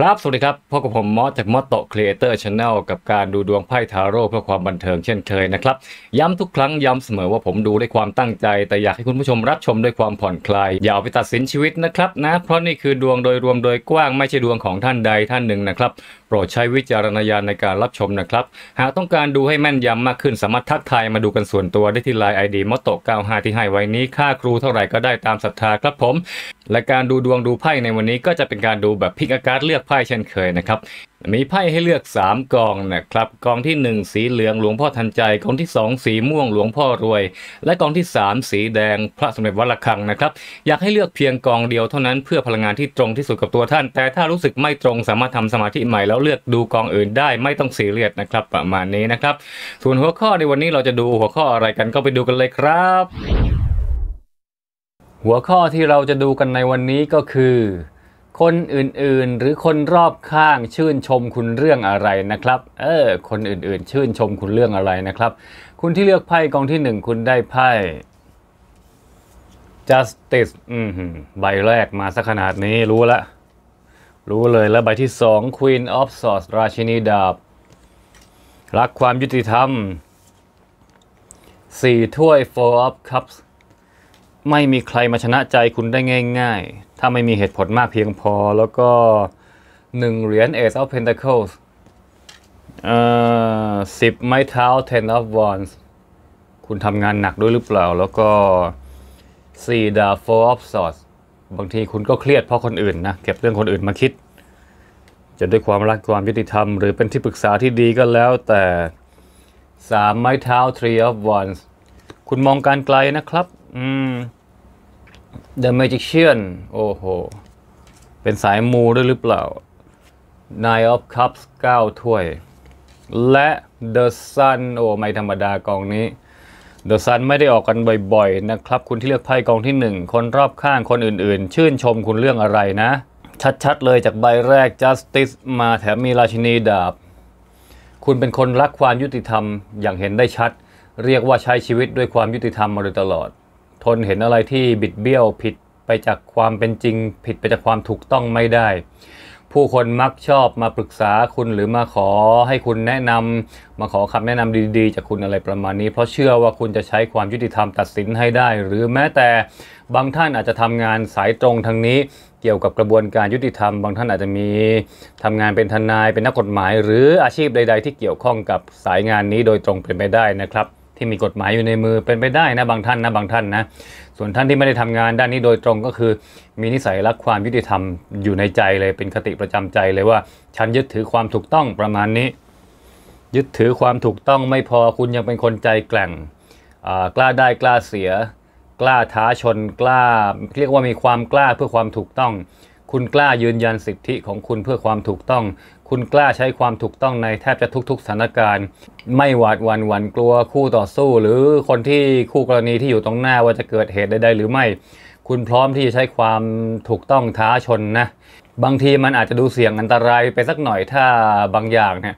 ครับ สวัสดีครับพบกับผมมอสจากมอสโตครีเอเตอร์ชาแนลกับการดูดวงไพ่ทาโร่เพื่อความบันเทิงเช่นเคยนะครับ ย้ำทุกครั้งย้ำเสมอว่าผมดูด้วยความตั้งใจ แต่อยากให้คุณผู้ชมรับชมด้วยความผ่อนคลายอย่าเอาไปตัดสินชีวิตนะครับนะ เพราะนี่คือดวงโดยรวมโดยกว้างไม่ใช่ดวงของท่านใดท่านหนึ่งนะครับ โปรดใช้วิจารณญาณในการรับชมนะครับ หากต้องการดูให้แม่นยำมากขึ้นสามารถทักทายมาดูกันส่วนตัวได้ที่ไลน์ไอเดียมอสโตเก้าห้าที่ให้ไว้นี้ค่าครูเท่าไหร่ก็ได้ตามศรัทธาครับผมและการดูดวงดูไพ่ในวันนี้ก็จะเป็นการดูแบบพิกอาการเลือกไพ่เช่นเคยนะครับมีไพ่ให้เลือก 3กองนะครับกองที่ 1 สีเหลืองหลวงพ่อทันใจกองที่2สีม่วงหลวงพ่อรวย และกองที่ 3 สีแดงพระสมเด็จวัดระฆังนะครับ อยากให้เลือกเพียงกองเดียวเท่านั้นเพื่อพลังงานที่ตรงที่สุดกับตัวท่าน แต่ถ้ารู้สึกไม่ตรงสามารถทำสมาธิใหม่ แล้วเลือกดูกองอื่นได้ไม่ต้องเสียเรียดนะครับประมาณนี้นะครับส่วนหัวข้อในวันนี้เราจะดูหัวข้ออะไรกันก็ไปดูกันเลยครับหัวข้อที่เราจะดูกันในวันนี้ก็คือ คนอื่นๆหรือคนรอบข้างชื่นชมคุณเรื่องอะไรนะครับ เออ คนอื่นๆชื่นชมคุณเรื่องอะไรนะครับ คุณที่เลือกไพ่กองที่หนึ่งคุณได้ไพ่ justice อืมใบแรกมาสักขนาดนี้รู้ละรู้เลยแล้ว ใบที่สอง queen of swords ราชินีดาบ รักความยุติธรรมสี่ถ้วย four of cups ไม่มีใครมาชนะใจคุณได้ง่ายๆ ถ้าไม่มีเหตุผลมากเพียงพอแล้วก็หนึ่งเหรียญ Ace of Pentacles เอ่อสิบไม้เท้า Ten of Wands คุณทำงานหนักด้วยหรือเปล่าแล้วก็สี่ดาฟ Four of Swords บางทีคุณก็เครียดเพราะคนอื่นนะ เก็บเรื่องคนอื่นมาคิด จะด้วยความรักความยุติธรรม หรือเป็นที่ปรึกษาที่ดีก็แล้วแต่สามไม้เท้า Three of Wands คุณมองการไกลนะครับอืม The Magician โอ้โห เป็นสายมูด้วยหรือเปล่า Nine of Cups 9 ถ้วย และ The Sun โอ้ ไม่ธรรมดากองนี้ The Sun ไม่ได้ออกกันบ่อยๆ นะครับคุณที่เลือกไพ่กองที่1คนรอบข้างคนอื่นๆ ชื่นชมคุณเรื่องอะไรนะ ชัดๆเลยจากใบแรก Justice มาแถมมีราชินีดาบ คุณเป็นคนรักความยุติธรรมอย่างเห็นได้ชัด เรียกว่าใช้ชีวิตด้วยความยุติธรรมมาโดยตลอดทนเห็นอะไรที่บิดเบี้ยวผิดไปจากความเป็นจริงผิดไปจากความถูกต้องไม่ได้ ผู้คนมักชอบมาปรึกษาคุณหรือมาขอให้คุณแนะนำมาขอคำแนะนำดีๆ จากคุณอะไรประมาณนี้ เพราะเชื่อว่าคุณจะใช้ความยุติธรรมตัดสินให้ได้ หรือแม้แต่บางท่านอาจจะทำงานสายตรงทางนี้เกี่ยวกับกระบวนการยุติธรรมบางท่านอาจจะมีทำงานเป็นทนายเป็นนักกฎหมาย หรืออาชีพใด ๆ ที่เกี่ยวข้องกับสายงานนี้โดยตรงเป็นไปได้นะครับที่มีกฎหมายอยู่ในมือเป็นไปได้นะ บางท่านนะบางท่านนะส่วนท่านที่ไม่ได้ทำงานด้านนี้โดยตรงก็คือ มีนิสัยรักความยุติธรรมอยู่ในใจเลยเป็นคติประจำใจเลยว่า ฉันยึดถือความถูกต้องประมาณนี้ ยึดถือความถูกต้องไม่พอคุณยังเป็นคนใจแกล่งกล้าได้กล้าเสีย กล้าท้าชน กล้า เรียกว่ามีความกล้าเพื่อความถูกต้อง คุณกล้ายืนยันสิทธิของคุณเพื่อความถูกต้องคุณกล้าใช้ความถูกต้องในแทบจะทุก ๆสถานการณ์ ไม่หวาดวันหวั่นกลัวคู่ต่อสู้ หรือคนที่คู่กรณีที่อยู่ตรงหน้าว่าจะเกิดเหตุใดๆหรือไม่ คุณพร้อมที่จะใช้ความถูกต้องท้าชนนะ บางทีมันอาจจะดูเสี่ยงอันตรายไปสักหน่อยถ้าบางอย่างเนี่ย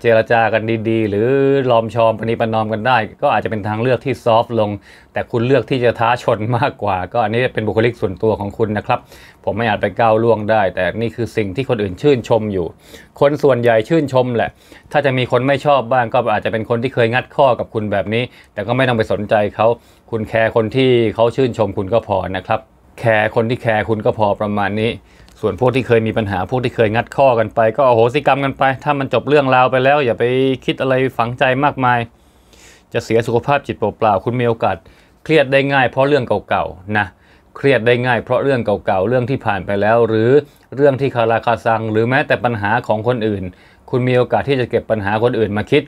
เจรจากันดีๆหรือลอมชอมปณีประนอมกันได้ ก็อาจจะเป็นทางเลือกที่ซอฟต์ลง แต่คุณเลือกที่จะท้าชนมากกว่า ก็อันนี้เป็นบุคลิกส่วนตัวของคุณนะครับ ผมไม่อาจไปก้าวล่วงได้ แต่นี่คือสิ่งที่คนอื่นชื่นชมอยู่ คนส่วนใหญ่ชื่นชมแหละ ถ้าจะมีคนไม่ชอบบ้าง ก็อาจจะเป็นคนที่เคยงัดข้อกับคุณแบบนี้ แต่ก็ไม่ต้องไปสนใจเขาคุณแคร์คนที่เขาชื่นชมคุณก็พอนะครับ แคร์คนที่แคร์คุณก็พอประมาณนี้ส่วนพวกที่เคยมีปัญหาพวกที่เคยงัดข้อกันไปก็โอโหสิกรรมกันไป ถ้ามันจบเรื่องราวไปแล้ว อย่าไปคิดอะไรฝังใจมากมาย จะเสียสุขภาพจิตเปล่าๆคุณมีโอกาส เครียดได้ง่ายเพราะเรื่องเก่าๆนะเครียดได้ง่ายเพราะเรื่องเก่าๆเรื่องที่ผ่านไปแล้ว หรือเรื่องที่คาราคาซัง หรือแม้แต่ปัญหาของคนอื่น คุณมีโอกาสที่จะเก็บปัญหาคนอื่นมาคิด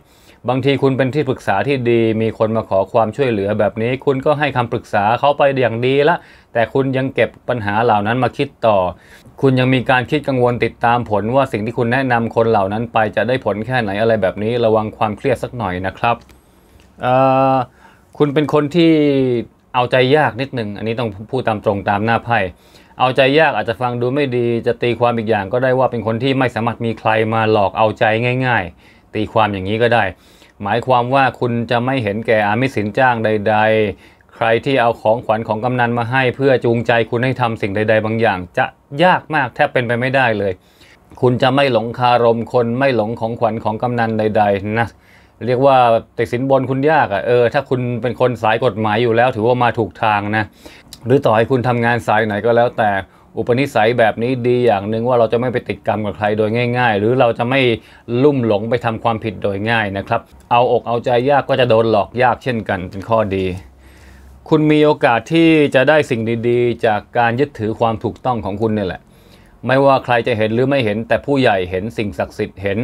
บางทีคุณเป็นที่ปรึกษาที่ดีมีคนมาขอความช่วยเหลือแบบนี้ คุณก็ให้คำปรึกษาเขาไปอย่างดีละแต่คุณยังเก็บปัญหาเหล่านั้นมาคิดต่อ คุณยังมีการคิดกังวลติดตามผลว่าสิ่งที่คุณแนะนำคนเหล่านั้นไปจะได้ผลแค่ไหนอะไรแบบนี้ ระวังความเครียดสักหน่อยนะครับ คุณเป็นคนที่เอาใจยากนิดนึงอันนี้ต้องพูดตามตรงตามหน้าไพ่เอาใจยากอาจจะฟังดูไม่ดีจะตีความอีกอย่างก็ได้ว่าเป็นคนที่ไม่สามารถมีใครมาหลอกเอาใจง่าย ๆ ตีความอย่างนี้ก็ได้ หมายความว่าคุณจะไม่เห็นแก่อามิสินจ้างใด ๆใครที่เอาของขวัญของกำนันมาให้ เพื่อจูงใจคุณให้ทำสิ่งใด ๆ บางอย่าง จะยากมากแทบเป็นไปไม่ได้เลย คุณจะไม่หลงคารมคนไม่หลงของขวัญของกำนันใด ๆนะ เรียกว่าติดสินบนคุณยากอะ่ะเออ ถ้าคุณเป็นคนสายกฎหมายอยู่แล้วถือว่ามาถูกทางนะ หรือต่อให้คุณทำงานสายไหนก็แล้วแต่อุปนิสัยแบบนี้ดีอย่างหนึ่งว่าเราจะไม่ไปติดกรรมกับใครโดยง่าย ๆ หรือเราจะไม่ลุ่มหลงไปทำความผิดโดยง่ายนะครับ เอาอกเอาใจยากก็จะโดนหลอกยากเช่นกันเป็นข้อดีคุณมีโอกาสที่จะได้สิ่งดีๆ จากการยึดถือความถูกต้องของคุณนี่แหละ ไม่ว่าใครจะเห็นหรือไม่เห็นแต่ผู้ใหญ่เห็นสิ่งศักดิ์สิทธิ์เห็น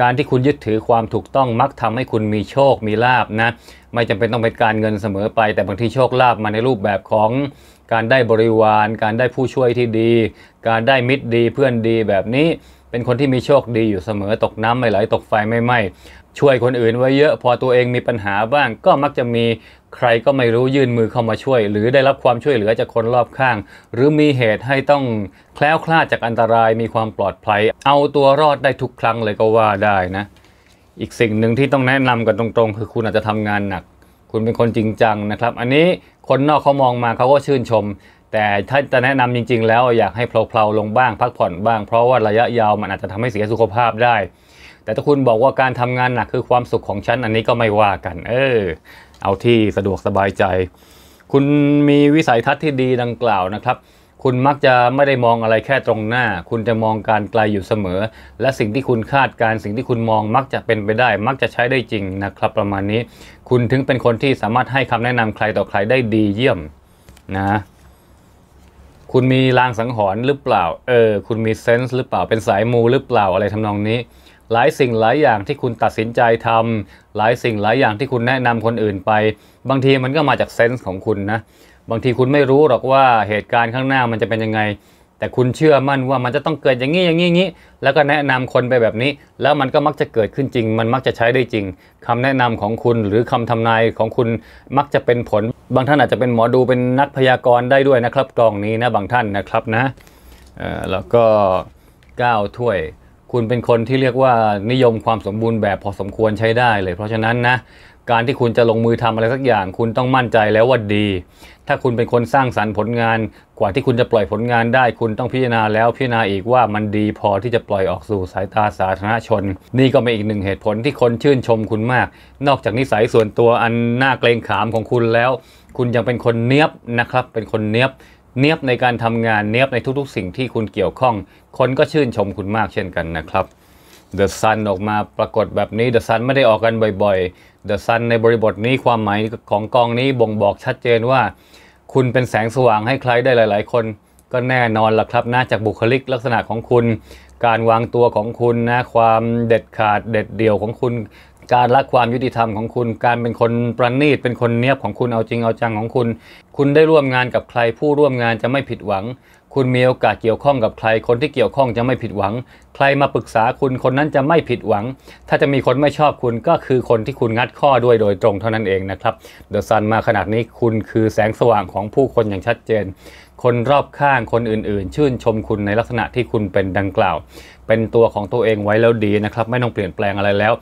การที่คุณยึดถือความถูกต้องมักทำให้คุณมีโชค มีลาบนะ ไม่จำเป็นต้องเป็นการเงินเสมอไปแต่บางทีโชคลาบมาในรูปแบบของการได้บริวาร การได้ผู้ช่วยที่ดี การได้มิตรดีเพื่อนดีแบบนี้เป็นคนที่มีโชคดีอยู่เสมอตกน้ำไม่ไหลตกไฟไม่ไหมช่วยคนอื่นไว้เยอะพอตัวเองมีปัญหาบ้างก็มักจะมีใครก็ไม่รู้ยื่นมือเข้ามาช่วย หรือได้รับความช่วยเหลือจากคนรอบข้าง หรือมีเหตุให้ต้องแคล้วคลาดจากอันตรายมีความปลอดภัย เอาตัวรอดได้ทุกครั้งเลยก็ว่าได้นะ อีกสิ่งหนึ่งที่ต้องแนะนำกันตรงๆ คือคุณอาจจะทำงานหนัก คุณเป็นคนจริงจังนะครับอันนี้คนนอกเขามองมาเขาก็ชื่นชม แต่ถ้าจะแนะนำจริงๆ แล้วอยากให้เพลาๆลงบ้างพักผ่อนบ้าง เพราะว่าระยะยาวมันอาจจะทำให้เสียสุขภาพได้แต่ถ้าคุณบอกว่าการทำงานหนักคือความสุขของฉันอันนี้ก็ไม่ว่ากัน เออ เอาที่สะดวกสบายใจ คุณมีวิสัยทัศน์ที่ดีดังกล่าวนะครับ คุณมักจะไม่ได้มองอะไรแค่ตรงหน้า คุณจะมองการไกลอยู่เสมอ และสิ่งที่คุณคาดการ สิ่งที่คุณมองมักจะเป็นไปได้ มักจะใช้ได้จริงนะครับประมาณนี้ คุณถึงเป็นคนที่สามารถให้คำแนะนำใครต่อใครได้ดีเยี่ยมนะ คุณมีลางสังหรณ์หรือเปล่า เออ คุณมีเซนส์หรือเปล่า เป็นสายมูหรือเปล่าอะไรทำนองนี้หลายสิ่งหลายอย่างที่คุณตัดสินใจทำ หลายสิ่งหลายอย่างที่คุณแนะนำคนอื่นไป บางทีมันก็มาจากเซนส์ของคุณนะ บางทีคุณไม่รู้หรอกว่าเหตุการณ์ข้างหน้ามันจะเป็นยังไง แต่คุณเชื่อมั่นว่ามันจะต้องเกิดอย่างนี้อย่างนี้นี้ แล้วก็แนะนำคนไปแบบนี้ แล้วมันก็มักจะเกิดขึ้นจริง มันมักจะใช้ได้จริง คำแนะนำของคุณหรือคำทำนายของคุณมักจะเป็นผล บางท่านอาจจะเป็นหมอดูเป็นนักพยากรณ์ได้ด้วยนะครับ กล่องนี้นะบางท่านนะครับนะแล้วก็9ถ้วยคุณเป็นคนที่เรียกว่านิยมความสมบูรณ์แบบพอสมควรใช้ได้ เลย เพราะฉะนั้นนะการที่คุณจะลงมือทำอะไรสักอย่าง คุณต้องมั่นใจแล้วว่าดี ถ้าคุณเป็นคนสร้างสรรค์ผลงานกว่าที่คุณจะปล่อยผลงานได้ คุณต้องพิจารณาแล้ว พิจารณาอีกว่ามันดีพอที่จะปล่อยออกสู่สายตาสาธารณชน นี่ก็เป็นอีกหนึ่งเหตุผลที่คนชื่นชมคุณมาก นอกจากนิสัยส่วนตัวอันน่าเกรงขามของคุณแล้ว คุณยังเป็นคนเนี้ยบนะครับเป็นคนเนี้ยบเนียบในการทำงานเนียบในทุกๆสิ่งที่คุณเกี่ยวข้อง คนก็ชื่นชมคุณมากเช่นกันนะครับ The Sun ออกมาปรากฏแบบนี้ The Sun ไม่ได้ออกกันบ่อยๆ The Sun ในบริบทนี้ความหมายของกองนี้บ่งบอกชัดเจนว่า คุณเป็นแสงสว่างให้ใครได้หลายๆคนก็แน่นอนล่ะครับนะจากบุคลิกลักษณะของคุณ การวางตัวของคุณนะความเด็ดขาดเด็ดเดี่ยวของคุณการละความยุติธรรมของคุณ การเป็นคนประณีตเป็นคนเนียบของคุณ เอาจริงเอาจังของคุณ คุณได้ร่วมงานกับใคร ผู้ร่วมงานจะไม่ผิดหวัง คุณมีโอกาสเกี่ยวข้องกับใคร คนที่เกี่ยวข้องจะไม่ผิดหวัง ใครมาปรึกษาคุณคนนั้นจะไม่ผิดหวัง ถ้าจะมีคนไม่ชอบคุณก็คือคนที่คุณงัดข้อด้วยโดยตรงเท่านั้นเองนะครับเดอะซันมาขนาดนี้คุณคือแสงสว่างของผู้คนอย่างชัดเจน คนรอบข้างคนอื่น ๆ ชื่นชมคุณในลักษณะที่คุณเป็นดังกล่าว เป็นตัวของตัวเองไว้แล้วดีนะครับไม่ต้องเปลี่ยนแปลงอะไรแล้ว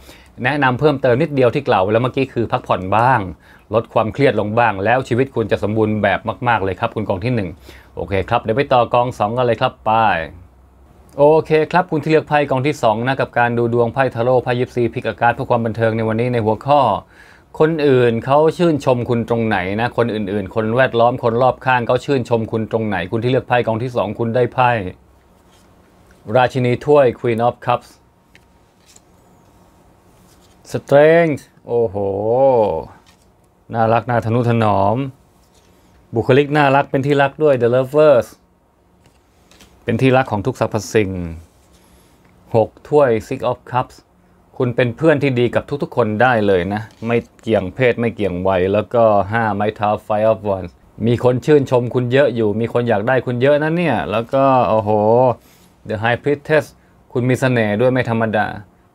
แนะนำเพิ่มเติมนิดเดียวที่กล่าวแล้วเมื่อกี้คือพักผ่อนบ้าง ลดความเครียดลงบ้าง แล้วชีวิตคุณจะสมบูรณ์แบบมากๆเลยครับคุณกองที่ 1 โอเคครับเดี๋ยวไปต่อกอง2กันเลยครับไป โอเคครับคุณที่เลือกไพ่กองที่2นะกับการดูดวงไพ่ทาโร่ไพ่ยิปซีพิกอาการเพื่อความบันเทิงในวันนี้ในหัวข้อ คนอื่นเขาชื่นชมคุณตรงไหนนะคนอื่นๆ คนแวดล้อมคนรอบข้างเขาชื่นชมคุณตรงไหนคุณที่เลือกไพ่กองที่ 2 คุณได้ไพ่ ราชินีถ้วย Queen of Cups สเตรนจ์โอ้โหน่ารัก น่าทนุถนอมบุคลิกน่ารักเป็นที่รักด้วย The Lovers เป็นที่รักของทุกสรรพสิ่ง6ถ้วย Six of Cups คุณเป็นเพื่อนที่ดีกับทุกๆคนได้เลยนะ ไม่เกี่ยงเพศไม่เกี่ยงวัยแล้วก็5ไม้เท้า Five of Wands มีคนชื่นชมคุณเยอะอยู่มีคนอยากได้คุณเยอะนะเนี่ยแล้วก็โอ้โห The High Priestess คุณมีเสน่ห์ด้วยไม่ธรรมดา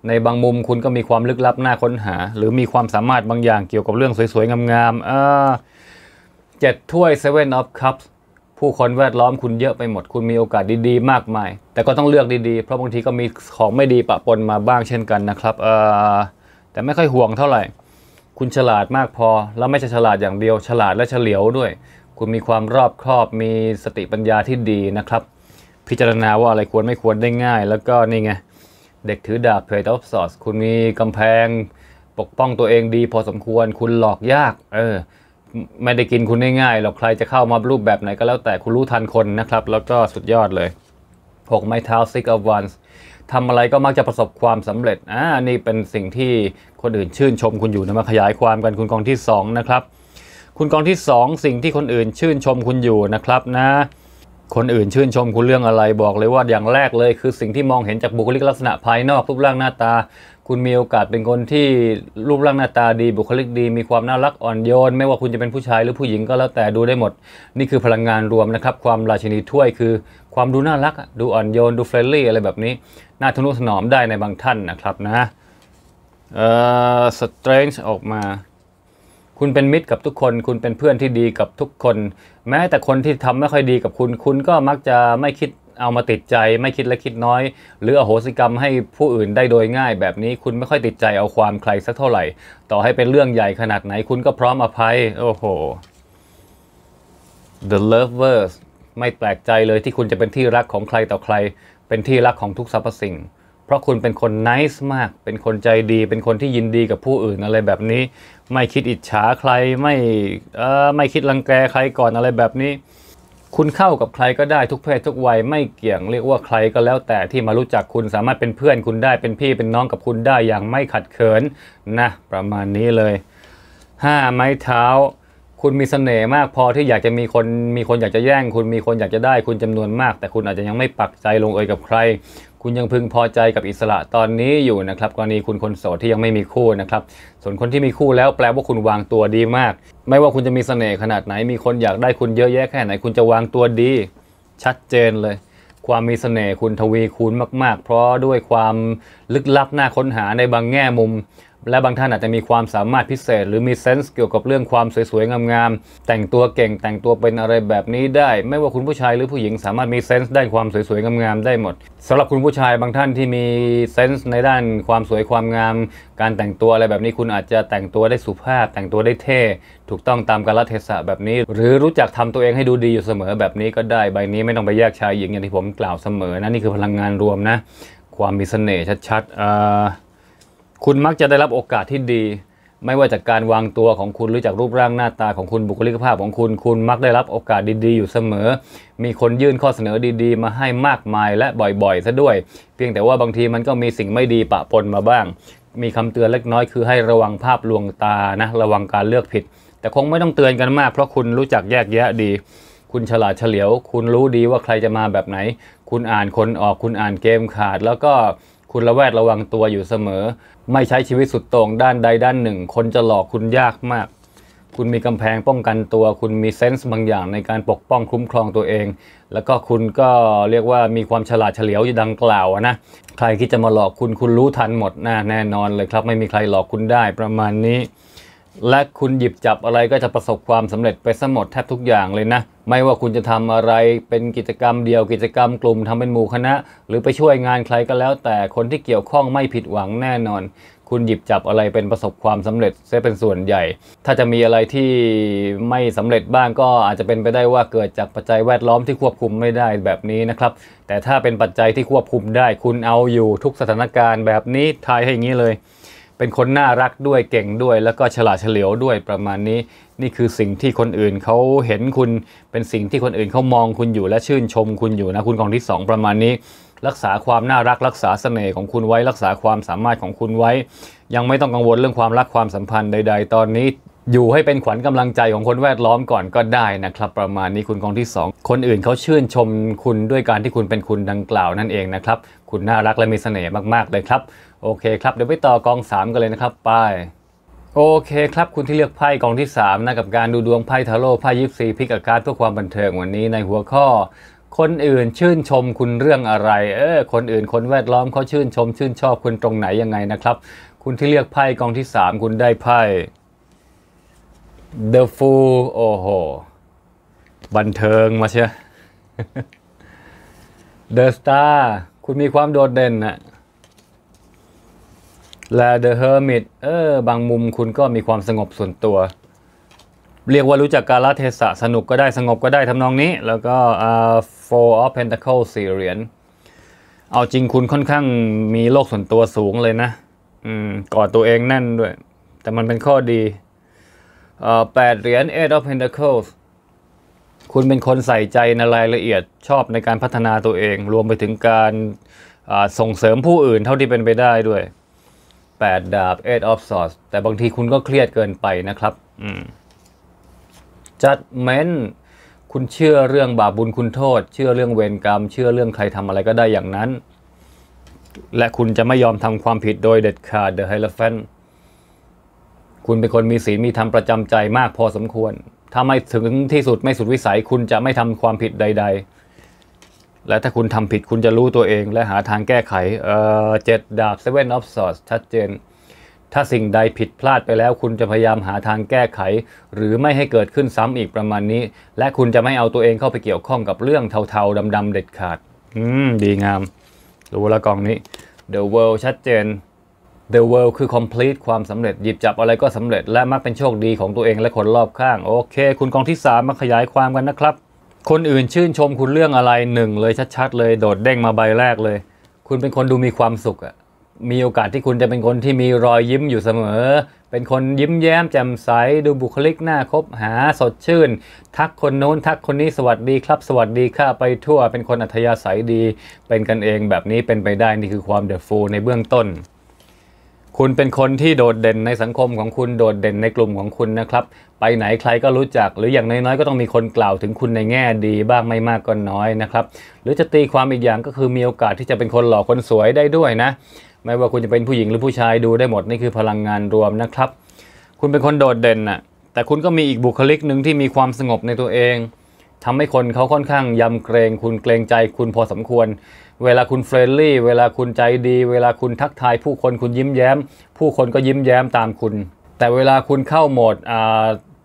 ในบางมุมคุณก็มีความลึกลับน่าค้นหา หรือมีความสามารถบางอย่างเกี่ยวกับเรื่องสวยๆงามๆเจ็ดถ้วยเซเว่นอ c ฟคัพผู้คนแวดล้อมคุณเยอะไปหมด คุณมีโอกาสดีๆ มากมาย แต่ก็ต้องเลือกดีๆ เพราะบางทีก็มีของไม่ดีปะปนมาบ้างเช่นกันนะครับแต่ไม่ค่อยห่วงเท่าไหร่ คุณฉลาดมากพอแล้วไม่ใช่ฉลาดอย่างเดียว ฉลาดและเฉลียวด้วย คุณมีความรอบครอบมีสติปัญญาที่ดีนะครับ พิจารณาว่าอะไรควรไม่ควรได้ง่าย แล้วก็นี่ไงเด็กถือดาบเพย์ท็อปซอสคุณมีกำแพงปกป้องตัวเองดี พอสมควรคุณหลอกยาก เออไม่ได้กินคุณง่ายๆหรอกใครจะเข้ามารูปแบบไหนก็แล้วแต่คุณรู้ทันคนนะครับ แล้วก็สุดยอดเลยหกไม้เท้า six of wands ทำอะไรก็มักจะประสบความสำเร็จ อ่า นี่เป็นสิ่งที่คนอื่นชื่นชมคุณอยู่นะ มาขยายความกันคุณกองที่2นะครับคุณกองที่ 2 สิ่งที่คนอื่นชื่นชมคุณอยู่นะครับนะคนอื่นชื่นชมคุณเรื่องอะไรบอกเลยว่าอย่างแรกเลยคือสิ่งที่มองเห็นจากบุคลิกลักษณะภายนอกรูปร่างหน้าตา คุณมีโอกาสเป็นคนที่รูปร่างหน้าตาดีบุคลิกดี มีความน่ารักอ่อนโยนไม่ว่าคุณจะเป็นผู้ชายหรือผู้หญิงก็แล้วแต่ดูได้หมด นี่คือพลังงานรวมนะครับ ความราชินีถ้วยคือ ความดูน่ารัก ดูอ่อนโยนดูเฟรนลี่ อะไรแบบนี้น่าทนุถนอมได้ในบางท่านนะครับนะเอ่อสเตรนจ์ออกมาคุณเป็นมิตรกับทุกคนคุณเป็นเพื่อนที่ดีกับทุกคน แม้แต่คนที่ทำไม่ค่อยดีกับคุณ คุณก็มักจะไม่คิดเอามาติดใจไม่คิดและคิดน้อยหรืออโหสิกรรมให้ผู้อื่นได้โดยง่ายแบบนี้คุณไม่ค่อยติดใจเอาความใครสักเท่าไหร่ ต่อให้เป็นเรื่องใหญ่ขนาดไหนคุณก็พร้อมอภัยโอ้โห The Lovers ไม่แปลกใจเลยที่คุณจะเป็นที่รักของใครต่อใคร เป็นที่รักของทุกสรรพสิ่งเพราะคุณเป็นคนนิสมาก เป็นคนใจดี เป็นคนที่ยินดีกับผู้อื่นอะไรแบบนี้ ไม่คิดอิจฉาใครไม่ไม่คิดรังแกใครก่อนอะไรแบบนี้ คุณเข้ากับใครก็ได้ทุกเพศทุกวัยไม่เกี่ยงเรียกว่าใครก็แล้วแต่ที่มารู้จักคุณสามารถเป็นเพื่อนคุณได้เป็นพี่เป็นน้องกับคุณได้อย่างไม่ขัดเขินนะ ประมาณนี้เลย5ไม้เท้าคุณมีเสน่ห์มาก พอที่อยากจะมีคนมีคนอยากจะแย่ง คุณมีคนอยากจะได้ คุณจำนวนมาก แต่คุณอาจจะยังไม่ปักใจลงเอยกับใครคุณยังพึงพอใจกับอิสระตอนนี้อยู่นะครับ กรณีคุณคนโสดที่ยังไม่มีคู่นะครับส่วนคนที่มีคู่แล้วแปลว่าคุณวางตัวดีมาก ไม่ว่าคุณจะมีสเสน่ห์ขนาดไหนมีคนอยากได้คุณเยอะแยะแค่ไหนคุณจะวางตัวดี ชัดเจนเลย ความมีสเสน่ห์คุณทวีคูณมาก ๆ เพราะด้วยความลึกลับน่าค้นหาในบางแง่มุมและบางท่านอาจจะมีความสามารถพิเศษ หรือมีเซนส์เกี่ยวกับเรื่องความสวยๆงามๆแต่งตัวเก่งแต่งตัวเป็นอะไรแบบนี้ได้ ไม่ว่าคุณผู้ชายหรือผู้หญิงสามารถมีเซนส์ได้ความสวยๆงามๆได้หมดสำหรับคุณผู้ชายบางท่านที่มีเซนส์ในด้านความสวยความงามการแต่งตัวอะไรแบบนี้คุณอาจจะแต่งตัวได้สุภาพ แต่งตัวได้เท่ถูกต้องตามกาลเทศะแบบนี้ หรือรู้จักทำตัวเองให้ดูดีอยู่เสมอแบบนี้ก็ได้ ใบนี้ไม่ต้องไปแยกชายหญิงอย่างที่ผมกล่าวเสมอนะนี่คือพลังงานรวมนะความมีเสน่ห์ชัดๆอ่าคุณมักจะได้รับโอกาสที่ดี ไม่ว่าจากการวางตัวของคุณหรือจากรูปร่างหน้าตาของคุณบุคลิกภาพของคุณ คุณมักได้รับโอกาสดีๆอยู่เสมอ มีคนยื่นข้อเสนอดี ๆ มาให้มากมายและบ่อยๆซะด้วยเพียงแต่ว่าบางทีมันก็มีสิ่งไม่ดีปะปนมาบ้าง มีคำเตือนเล็กน้อยคือให้ระวังภาพลวงตานะ ระวังการเลือกผิด แต่คงไม่ต้องเตือนกันมากเพราะคุณรู้จักแยกแยะดี คุณฉลาดเฉลียว คุณรู้ดีว่าใครจะมาแบบไหน คุณอ่านคนออก คุณอ่านเกมขาดแล้วก็คุณระแวดระวังตัวอยู่เสมอไม่ใช้ชีวิตสุดโต่งด้านใดด้านหนึ่ง คนจะหลอกคุณยากมาก คุณมีกำแพงป้องกันตัวคุณมีเซนส์บางอย่างในการปกป้องคุ้มครองตัวเอง แล้วก็คุณก็เรียกว่ามีความฉลาดเฉลียวอยู่ดังกล่าวนะใครที่จะมาหลอกคุณ คุณรู้ทันหมดนะแน่นอนเลยครับ ไม่มีใครหลอกคุณได้ประมาณนี้ และคุณหยิบจับอะไรก็จะประสบความสำเร็จไปซะหมดแทบทุกอย่างเลยนะไม่ว่าคุณจะทำอะไรเป็นกิจกรรมเดียวกิจกรรมกลุ่มทำเป็นหมู่คณะหรือไปช่วยงานใครก็แล้วแต่คนที่เกี่ยวข้องไม่ผิดหวังแน่นอน คุณหยิบจับอะไรเป็นประสบความสำเร็จเสียเป็นส่วนใหญ่ ถ้าจะมีอะไรที่ไม่สำเร็จบ้างก็อาจจะเป็นไปได้ว่าเกิดจากปัจจัยแวดล้อมที่ควบคุมไม่ได้แบบนี้นะครับ แต่ถ้าเป็นปัจจัยที่ควบคุมได้คุณเอาอยู่ทุกสถานการณ์แบบนี้ทายให้อย่างนี้เลยเป็นคนน่ารักด้วยเก่งด้วย แล้วก็ฉลาดเฉลียวด้วยประมาณนี้ นี่คือสิ่งที่คนอื่นเขาเห็นคุณ เป็นสิ่งที่คนอื่นเขามองคุณอยู่และชื่นชมคุณอยู่นะคุณกองที่2ประมาณนี้ รักษาความน่ารัก รักษาเสน่ห์ของคุณไว้ รักษาความสามารถของคุณไว้ ยังไม่ต้องกังวลเรื่องความรักความสัมพันธ์ใด ๆ ตอนนี้อยู่ให้เป็นขวัญกำลังใจของคนแวดล้อมก่อนก็ได้นะครับ ประมาณนี้คุณกองที่ 2 คนอื่นเขาชื่นชมคุณด้วยการที่คุณเป็นคุณดังกล่าวนั่นเองนะครับ คุณน่ารักและมีเสน่ห์มากๆเลยครับ โอเคครับ เดี๋ยวไปต่อกอง3กันเลยนะครับไป โอเคครับคุณที่เลือกไพ่กองที่3นะกับการดูดวงไพ่ทาโร่ไพ่ยิปซีพิกอาการเพื่อความบันเทิงวันนี้ในหัวข้อ คนอื่นชื่นชมคุณเรื่องอะไร เออคนอื่นคนแวดล้อมเขาชื่นชม ชื่นชอบคุณตรงไหนยังไงนะครับคุณที่เลือกไพ่กองที่ 3 คุณได้ไพ่ The Fool โอ้โหบันเทิงมาเชีย The Star คุณมีความโดดเด่นนะและ The Hermit เออ บางมุมคุณก็มีความสงบส่วนตัว เรียกว่ารู้จักกาลเทศะสนุกก็ได้สงบก็ได้ทำนองนี้ แล้วก็ uh, Four of Pentacles สี่เหรียญเอาจริงคุณค่อนข้างมีโลกส่วนตัวสูงเลยนะ อืมกอดตัวเองแน่นด้วย แต่มันเป็นข้อดีแปดเหรียญ e อ g h t of Pentacles คุณเป็นคนใส่ใจในรายละเอียดชอบในการพัฒนาตัวเอง รวมไปถึงการส่งเสริมผู้อื่นเท่าที่เป็นไปได้ด้วย8ดาบ e of Swords แต่บางทีคุณก็เครียดเกินไปนะครับจัดเมนคุณเชื่อเรื่องบาปบุญคุณโทษ เชื่อเรื่องเวรกรรม เชื่อเรื่องใครทำอะไรก็ได้อย่างนั้น และคุณจะไม่ยอมทำความผิดโดยเด็ดขาด The ะไ e เล p h a n t คุณเป็นคนมีศีลมีธรรมประจำใจมากพอสมควร ถ้าไม่ถึงที่สุดไม่สุดวิสัยคุณจะไม่ทำความผิดใด ๆ และถ้าคุณทำผิดคุณจะรู้ตัวเอง และหาทางแก้ไข เอ่อเจ็ดดาบเซเว่นออฟสอสชัดเจน ถ้าสิ่งใดผิดพลาดไปแล้ว คุณจะพยายามหาทางแก้ไข หรือไม่ให้เกิดขึ้นซ้ำอีกประมาณนี้ และคุณจะไม่เอาตัวเองเข้าไปเกี่ยวข้องกับเรื่องเทาๆดำๆเด็ดขาดอืมดีงามรู้ละกองนี้ The World ชัดเจน The World คือ complete ความสำเร็จหยิบจับอะไรก็สำเร็จและมักเป็นโชคดีของตัวเองและคนรอบข้าง โอเค คุณกองที่ 3 มาขยายความกันนะครับ คนอื่นชื่นชมคุณเรื่องอะไรหนึ่งเลยชัดๆ เลยโดดเด้งมาใบแรกเลย คุณเป็นคนดูมีความสุขอะมีโอกาสที่คุณจะเป็นคนที่มีรอยยิ้มอยู่เสมอ เป็นคนยิ้มแย้มแจ่มใสดูบุคลิกหน้าคบหาสดชื่นทักคนโน้นทักคนนี้สวัสดีครับ สวัสดีค่ะไปทั่วเป็นคนอัธยาศัยดี เป็นกันเองแบบนี้เป็นไปได้นี่คือความเดอะฟูในเบื้องต้นคุณเป็นคนที่โดดเด่นในสังคมของคุณโดดเด่นในกลุ่มของคุณนะครับ ไปไหนใครก็รู้จักหรืออย่างน้อยๆก็ต้องมีคนกล่าวถึงคุณในแง่ดีบ้างไม่มากก็น้อยนะครับหรือจะตีความอีกอย่างก็คือมีโอกาสที่จะเป็นคนหล่อคนสวยได้ด้วยนะ ไม่ว่าคุณจะเป็นผู้หญิงหรือผู้ชายดูได้หมดนี่คือพลังงานรวมนะครับ คุณเป็นคนโดดเด่นน่ะแต่คุณก็มีอีกบุคลิกหนึ่งที่มีความสงบในตัวเองทำให้คนเขาค่อนข้างยำเกรงคุณเกรงใจ คุณพอสมควรเวลาคุณเฟรนลี่เวลาคุณใจดี เวลาคุณทักทาย ผู้คนคุณยิ้มแย้ม ผู้คนก็ยิ้มแย้มตามคุณ แต่เวลาคุณเข้าโหมด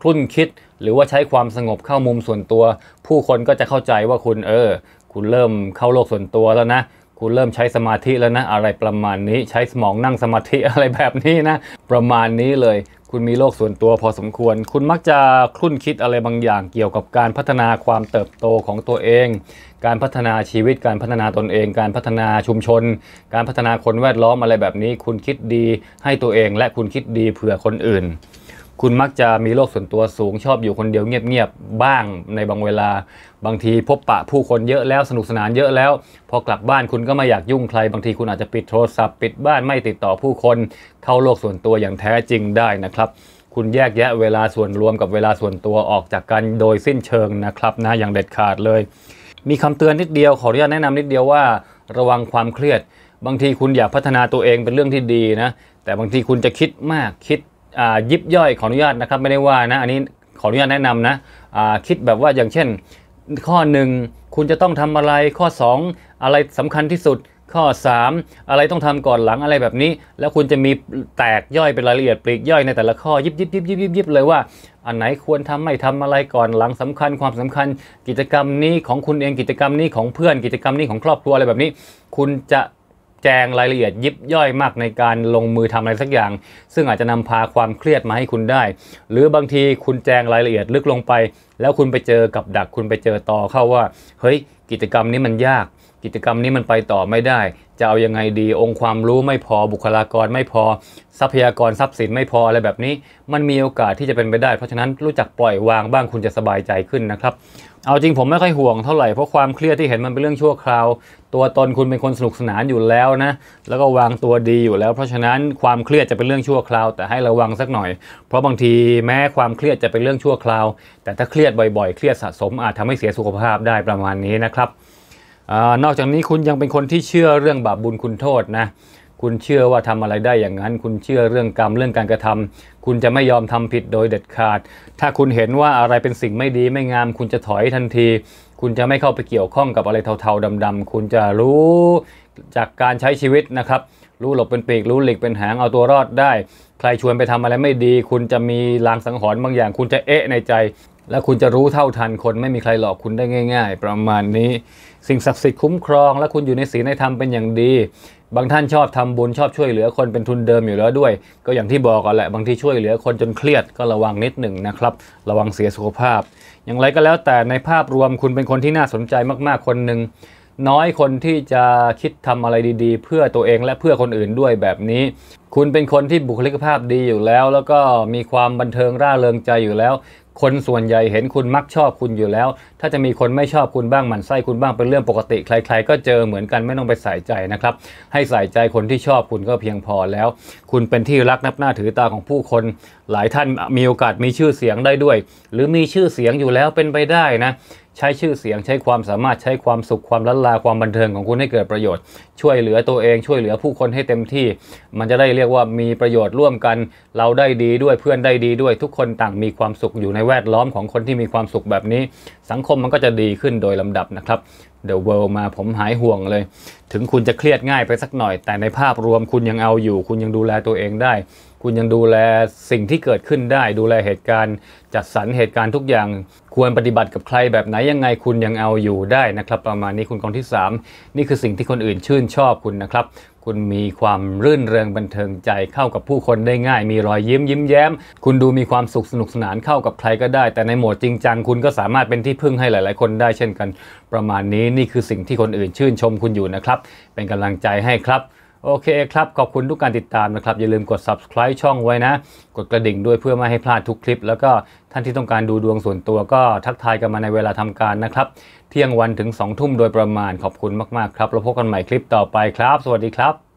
คลุ่นคิดหรือว่าใช้ความสงบเข้ามุมส่วนตัว ผู้คนก็จะเข้าใจว่าคุณเออ คุณเริ่มเข้าโลกส่วนตัวแล้วนะคุณเริ่มใช้สมาธิแล้วนะอะไรประมาณนี้ ใช้สมองนั่งสมาธิอะไรแบบนี้นะ ประมาณนี้เลยคุณมีโลกส่วนตัวพอสมควร คุณมักจะคุ่นคิดอะไรบางอย่าง เกี่ยวกับการพัฒนาความเติบโตของตัวเอง การพัฒนาชีวิต การพัฒนาตนเอง การพัฒนาชุมชน การพัฒนาคนแวดล้อมอะไรแบบนี้ คุณคิดดีให้ตัวเอง และคุณคิดดีเผื่อคนอื่นคุณมักจะมีโลกส่วนตัวสูง ชอบอยู่คนเดียวเงียบๆบ้างในบางเวลาบางทีพบปะผู้คนเยอะแล้วสนุกสนานเยอะแล้ว พอกลับบ้านคุณก็ไม่อยากยุ่งใคร บางทีคุณอาจจะปิดโทรศัพท์ปิดบ้านไม่ติดต่อผู้คนเข้าโลกส่วนตัวอย่างแท้จริงได้นะครับคุณแยกแยะเวลาส่วนรวมกับเวลาส่วนตัวออกจากกันโดยสิ้นเชิงนะครับนะอย่างเด็ดขาดเลย มีคำเตือนนิดเดียวขออนุญาตแนะนำนิดเดียวว่าระวังความเครียด บางทีคุณอยากพัฒนาตัวเองเป็นเรื่องที่ดีนะแต่บางทีคุณจะคิดมากคิดยิบย่อยขออนุญาตนะครับไม่ได้ว่านะอันนี้ขออนุญาตแนะนำนะคิดแบบว่าอย่างเช่น ข้อ 1 คุณจะต้องทำอะไรข้อ 2 อะไรสำคัญที่สุด ข้อ 3 อะไรต้องทำก่อนหลังอะไรแบบนี้ แล้วคุณจะมีแตกย่อยเป็นรายละเอียดปลีกย่อยในแต่ละข้อยิบยิบยิบยิบยิบยิบเลยว่าอันไหนควรทำไม่ทำอะไรก่อนหลังสำคัญความสำคัญกิจกรรมนี้ของคุณเองกิจกรรมนี้ของเพื่อนกิจกรรมนี้ของครอบครัวอะไรแบบนี้ คุณจะแจงรายละเอียดยิบย่อยมากในการลงมือทำอะไรสักอย่าง ซึ่งอาจจะนำพาความเครียดมาให้คุณได้ หรือบางทีคุณแจงรายละเอียดลึกลงไป แล้วคุณไปเจอกับดักคุณไปเจอต่อเข้าว่า เฮ้ยกิจกรรมนี้มันยาก กิจกรรมนี้มันไปต่อไม่ได้จะเอายังไงดี องค์ความรู้ไม่พอบุคลากรไม่พอทรัพยากรทรัพย์สินไม่พออะไรแบบนี้มันมีโอกาสที่จะเป็นไปได้เพราะฉะนั้นรู้จักปล่อย วางบ้างคุณจะสบายใจขึ้นนะครับ เอาจริงผมไม่ค่อยห่วงเท่าไหร่เพราะความเครียดที่เห็นมันเป็นเรื่องชั่วคราว ตัวตนคุณเป็นคน สนุกสนานอยู่แล้วนะ แล้วก็วางตัวดีอยู่แล้ว เพราะฉะนั้นความเครียดจะเป็นเรื่องชั่วคราวแต่ให้ระวังสักหน่อยเพราะบางทีแม้ความเครียดจะเป็นเรื่องชั่วคราว แต่ถ้าเครียดบ่อยๆ เครียดสะสมอาจทำให้เสียสุขภาพได้ประมาณนี้นะครับนอกจากนี้คุณยังเป็นคนที่เชื่อเรื่องบาปบุญคุณโทษนะ คุณเชื่อว่าทำอะไรได้อย่างนั้นคุณเชื่อเรื่องกรรมเรื่องการกระทำ คุณจะไม่ยอมทำผิดโดยเด็ดขาด ถ้าคุณเห็นว่าอะไรเป็นสิ่งไม่ดีไม่งาม คุณจะถอยทันที คุณจะไม่เข้าไปเกี่ยวข้องกับอะไรเทาๆดำๆคุณจะรู้จากการใช้ชีวิตนะครับรู้หลบเป็นปีกรู้หลีกเป็นหางเอาตัวรอดได้ ใครชวนไปทำอะไรไม่ดี คุณจะมีลางสังหรณ์บางอย่าง คุณจะเอะในใจและคุณจะรู้เท่าทันคนไม่มีใครหลอกคุณได้ง่าย ๆ ประมาณนี้ สิ่งศักดิ์สิทธิ์คุ้มครองและคุณอยู่ในศีลในธรรมเป็นอย่างดี บางท่านชอบทำบุญ ชอบช่วยเหลือคนเป็นทุนเดิมอยู่แล้วด้วย ก็อย่างที่บอกกันแหละ บางทีช่วยเหลือคนจนเครียดก็ระวังนิดหนึ่งนะครับ ระวังเสียสุขภาพ อย่างไรก็แล้วแต่ในภาพรวมคุณเป็นคนที่น่าสนใจมากๆ คนหนึ่งน้อยคนที่จะคิดทำอะไรดีๆ เพื่อตัวเองและเพื่อคนอื่นด้วยแบบนี้ คุณเป็นคนที่บุคลิกภาพดีอยู่แล้ว แล้วก็มีความบันเทิงร่าเริงใจอยู่แล้วคนส่วนใหญ่เห็นคุณมักชอบคุณอยู่แล้ว ถ้าจะมีคนไม่ชอบคุณบ้างหมั่นไส้คุณบ้างเป็นเรื่องปกติ ใครๆก็เจอเหมือนกันไม่ต้องไปใส่ใจนะครับให้ใส่ใจคนที่ชอบคุณก็เพียงพอแล้ว คุณเป็นที่รักนับหน้าถือตาของผู้คน หลายท่านมีโอกาสมีชื่อเสียงได้ด้วย หรือมีชื่อเสียงอยู่แล้วเป็นไปได้นะใช้ชื่อเสียงใช้ความสามารถใช้ความสุขความล้นลาความบันเทิงของคุณให้เกิดประโยชน์ ช่วยเหลือตัวเองช่วยเหลือผู้คนให้เต็มที่ มันจะได้เรียกว่ามีประโยชน์ร่วมกัน เราได้ดีด้วยเพื่อนได้ดีด้วยทุกคนต่างมีความสุขอยู่ในแวดล้อมของคนที่มีความสุขแบบนี้ สังคมมันก็จะดีขึ้นโดยลำดับนะครับเดอะเวิลมาผมหายห่วงเลย ถึงคุณจะเครียดง่ายไปสักหน่อย แต่ในภาพรวมคุณยังเอาอยู่ คุณยังดูแลตัวเองได้คุณยังดูแลสิ่งที่เกิดขึ้นได้ ดูแลเหตุการณ์จัดสรรเหตุการณ์ทุกอย่าง ควรปฏิบัติกับใครแบบไหนยังไงคุณยังเอาอยู่ได้นะครับประมาณนี้คุณกองที่ 3 นี่คือสิ่งที่คนอื่นชื่นชอบคุณนะครับ คุณมีความรื่นเริงบันเทิงใจเข้ากับผู้คนได้ง่าย มีรอยยิ้มยิ้มแย้ม คุณดูมีความสุขสนุกสนานเข้ากับใครก็ได้ แต่ในโหมดจริงจังคุณก็สามารถเป็นที่พึ่งให้หลายๆ คนได้เช่นกัน ประมาณนี้นี่คือสิ่งที่คนอื่นชื่นชมคุณอยู่นะครับเป็นกำลังใจให้ครับโอเคครับ ขอบคุณทุกการติดตามนะครับ อย่าลืมกด subscribe ช่องไว้นะ กดกระดิ่งด้วยเพื่อไม่ให้พลาดทุกคลิป แล้วก็ท่านที่ต้องการดูดวงส่วนตัวก็ทักทายกันมาในเวลาทำการนะครับ เที่ยงวันถึง 2 ทุ่มโดยประมาณขอบคุณมาก ๆ ครับเราพบกันใหม่คลิปต่อไปครับ สวัสดีครับ